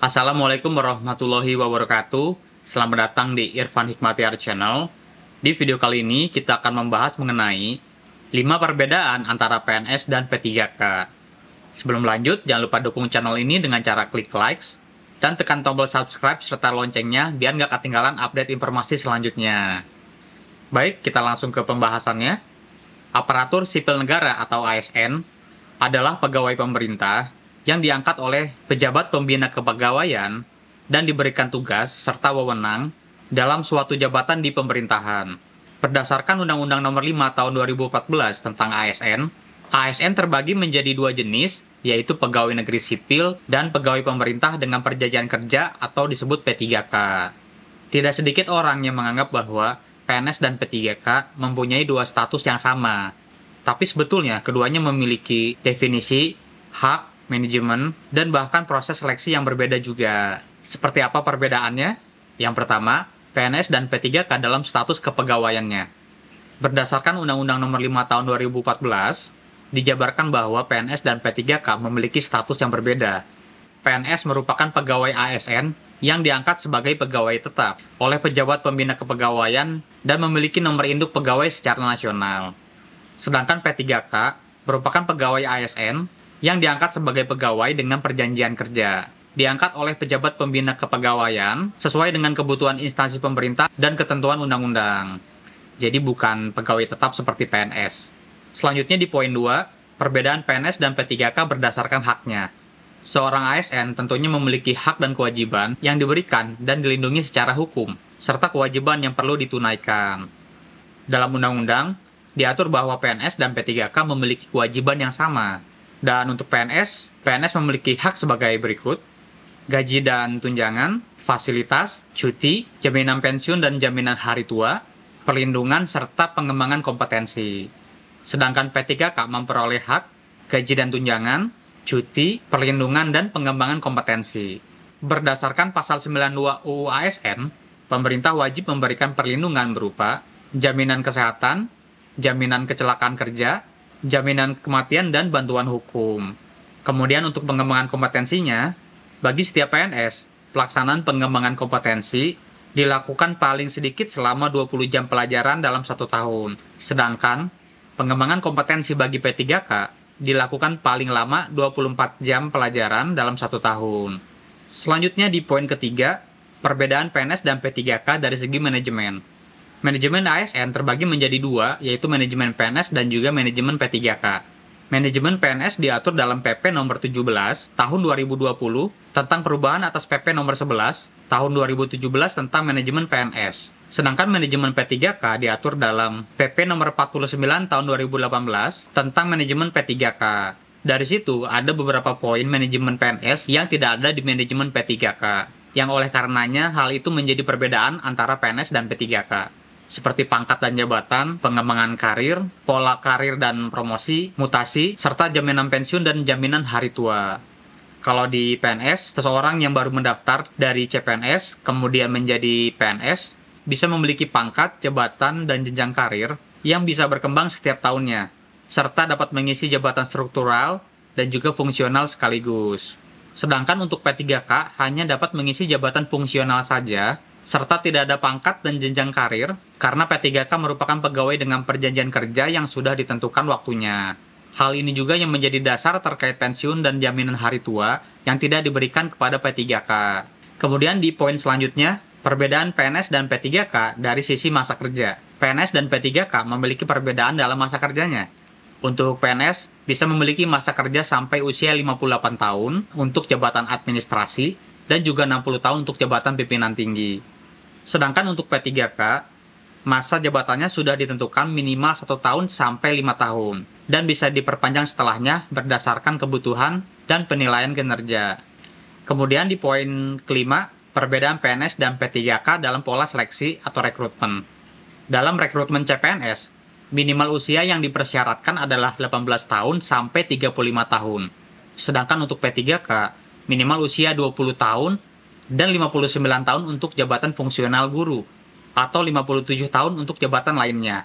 Assalamualaikum warahmatullahi wabarakatuh. Selamat datang di Irfan Hikmatiar Channel. Di video kali ini kita akan membahas mengenai 5 perbedaan antara PNS dan P3K. Sebelum lanjut, jangan lupa dukung channel ini dengan cara klik likes dan tekan tombol subscribe serta loncengnya biar nggak ketinggalan update informasi selanjutnya. Baik, kita langsung ke pembahasannya. Aparatur Sipil Negara atau ASN adalah pegawai pemerintah yang diangkat oleh pejabat pembina kepegawaian dan diberikan tugas serta wewenang dalam suatu jabatan di pemerintahan. Berdasarkan Undang-Undang Nomor 5 Tahun 2014 tentang ASN, ASN terbagi menjadi dua jenis, yaitu pegawai negeri sipil dan pegawai pemerintah dengan perjanjian kerja atau disebut P3K. Tidak sedikit orang yang menganggap bahwa PNS dan P3K mempunyai dua status yang sama, tapi sebetulnya keduanya memiliki definisi, hak, manajemen, dan bahkan proses seleksi yang berbeda juga. Seperti apa perbedaannya? Yang pertama, PNS dan P3K dalam status kepegawaiannya. Berdasarkan Undang-Undang Nomor 5 Tahun 2014, dijabarkan bahwa PNS dan P3K memiliki status yang berbeda. PNS merupakan pegawai ASN yang diangkat sebagai pegawai tetap oleh pejabat pembina kepegawaian dan memiliki nomor induk pegawai secara nasional. Sedangkan P3K merupakan pegawai ASN yang diangkat sebagai pegawai dengan perjanjian kerja diangkat oleh pejabat pembina kepegawaian sesuai dengan kebutuhan instansi pemerintah dan ketentuan undang-undang. Jadi bukan pegawai tetap seperti PNS. Selanjutnya di poin 2, perbedaan PNS dan P3K berdasarkan haknya. Seorang ASN tentunya memiliki hak dan kewajiban yang diberikan dan dilindungi secara hukum, serta kewajiban yang perlu ditunaikan. Dalam undang-undang, diatur bahwa PNS dan P3K memiliki kewajiban yang sama, dan untuk PNS, PNS memiliki hak sebagai berikut. Gaji dan tunjangan, fasilitas, cuti, jaminan pensiun dan jaminan hari tua, perlindungan serta pengembangan kompetensi. Sedangkan P3K memperoleh hak, gaji dan tunjangan, cuti, perlindungan dan pengembangan kompetensi. Berdasarkan pasal 92 UU ASN, pemerintah wajib memberikan perlindungan berupa jaminan kesehatan, jaminan kecelakaan kerja, jaminan kematian dan bantuan hukum. Kemudian untuk pengembangan kompetensinya, bagi setiap PNS, pelaksanaan pengembangan kompetensi dilakukan paling sedikit selama 20 jam pelajaran dalam satu tahun. Sedangkan, pengembangan kompetensi bagi P3K dilakukan paling lama 24 jam pelajaran dalam satu tahun. Selanjutnya di poin ketiga, perbedaan PNS dan P3K dari segi manajemen. Manajemen ASN terbagi menjadi dua, yaitu manajemen PNS dan juga manajemen P3K. Manajemen PNS diatur dalam PP nomor 17 tahun 2020 tentang perubahan atas PP nomor 11 tahun 2017 tentang manajemen PNS. Sedangkan manajemen P3K diatur dalam PP nomor 49 tahun 2018 tentang manajemen P3K. Dari situ ada beberapa poin manajemen PNS yang tidak ada di manajemen P3K, yang oleh karenanya hal itu menjadi perbedaan antara PNS dan P3K seperti pangkat dan jabatan, pengembangan karir, pola karir dan promosi, mutasi, serta jaminan pensiun dan jaminan hari tua. Kalau di PNS, seseorang yang baru mendaftar dari CPNS kemudian menjadi PNS bisa memiliki pangkat, jabatan, dan jenjang karir yang bisa berkembang setiap tahunnya, serta dapat mengisi jabatan struktural dan juga fungsional sekaligus. Sedangkan untuk P3K hanya dapat mengisi jabatan fungsional saja serta tidak ada pangkat dan jenjang karir karena P3K merupakan pegawai dengan perjanjian kerja yang sudah ditentukan waktunya. Hal ini juga yang menjadi dasar terkait pensiun dan jaminan hari tua yang tidak diberikan kepada P3K. Kemudian di poin selanjutnya, perbedaan PNS dan P3K dari sisi masa kerja. PNS dan P3K memiliki perbedaan dalam masa kerjanya. Untuk PNS, bisa memiliki masa kerja sampai usia 58 tahun untuk jabatan administrasi dan juga 60 tahun untuk jabatan pimpinan tinggi. Sedangkan untuk P3K, masa jabatannya sudah ditentukan minimal satu tahun sampai lima tahun dan bisa diperpanjang setelahnya berdasarkan kebutuhan dan penilaian kinerja. Kemudian di poin kelima, perbedaan PNS dan P3K dalam pola seleksi atau rekrutmen. Dalam rekrutmen CPNS, minimal usia yang dipersyaratkan adalah 18 tahun sampai 35 tahun. Sedangkan untuk P3K, minimal usia 20 tahun dan 59 tahun untuk jabatan fungsional guru atau 57 tahun untuk jabatan lainnya.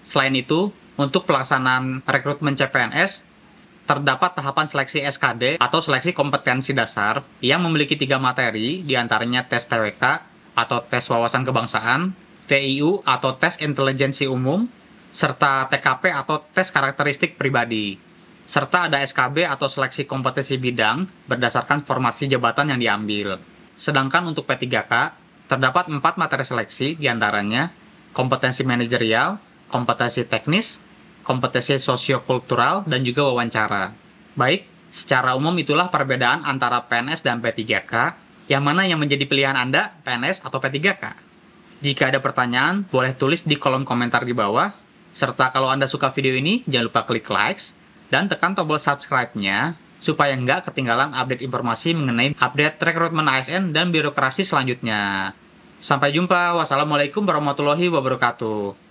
Selain itu, untuk pelaksanaan rekrutmen CPNS terdapat tahapan seleksi SKD atau seleksi kompetensi dasar yang memiliki tiga materi, diantaranya tes TWK atau tes wawasan kebangsaan, TIU atau tes intelijensi umum, serta TKP atau tes karakteristik pribadi, serta ada SKB atau seleksi kompetensi bidang berdasarkan formasi jabatan yang diambil. Sedangkan untuk P3K, terdapat empat materi seleksi diantaranya kompetensi manajerial, kompetensi teknis, kompetensi sosiokultural, dan juga wawancara. Baik, secara umum itulah perbedaan antara PNS dan P3K. Yang mana yang menjadi pilihan Anda, PNS atau P3K? Jika ada pertanyaan, boleh tulis di kolom komentar di bawah. Serta kalau Anda suka video ini, jangan lupa klik likes dan tekan tombol subscribe-nya supaya nggak ketinggalan update informasi mengenai update rekrutmen ASN dan birokrasi selanjutnya. Sampai jumpa. Wassalamualaikum warahmatullahi wabarakatuh.